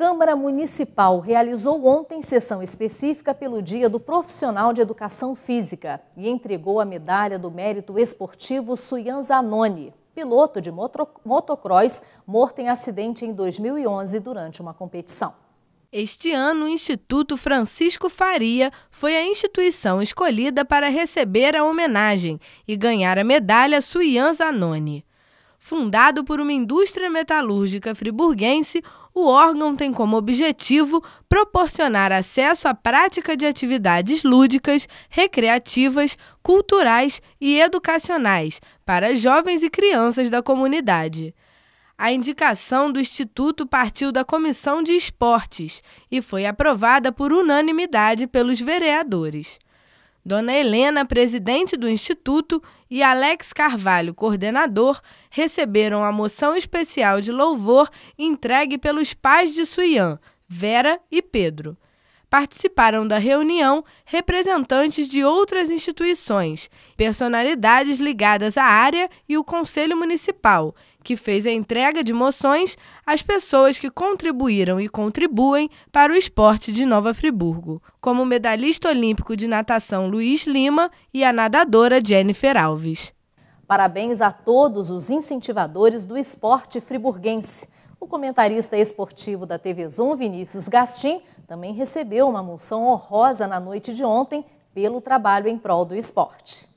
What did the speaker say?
Câmara Municipal realizou ontem sessão específica pelo Dia do Profissional de Educação Física e entregou a medalha do mérito esportivo Suyan Zanoni, piloto de motocross morto em acidente em 2011 durante uma competição. Este ano, o Instituto Francisco Faria foi a instituição escolhida para receber a homenagem e ganhar a medalha Suyan Zanoni. Fundado por uma indústria metalúrgica friburguense, o órgão tem como objetivo proporcionar acesso à prática de atividades lúdicas, recreativas, culturais e educacionais para jovens e crianças da comunidade. A indicação do Instituto partiu da Comissão de Esportes e foi aprovada por unanimidade pelos vereadores. Dona Helena, presidente do Instituto, e Alex Carvalho, coordenador, receberam a moção especial de louvor entregue pelos pais de Suian, Vera e Pedro. Participaram da reunião representantes de outras instituições, personalidades ligadas à área e o Conselho Municipal, que fez a entrega de moções às pessoas que contribuíram e contribuem para o esporte de Nova Friburgo, como o medalhista olímpico de natação Luiz Lima e a nadadora Jennifer Alves. Parabéns a todos os incentivadores do esporte friburguense. O comentarista esportivo da TV Zoom, Vinícius Gastin, também recebeu uma moção honrosa na noite de ontem pelo trabalho em prol do esporte.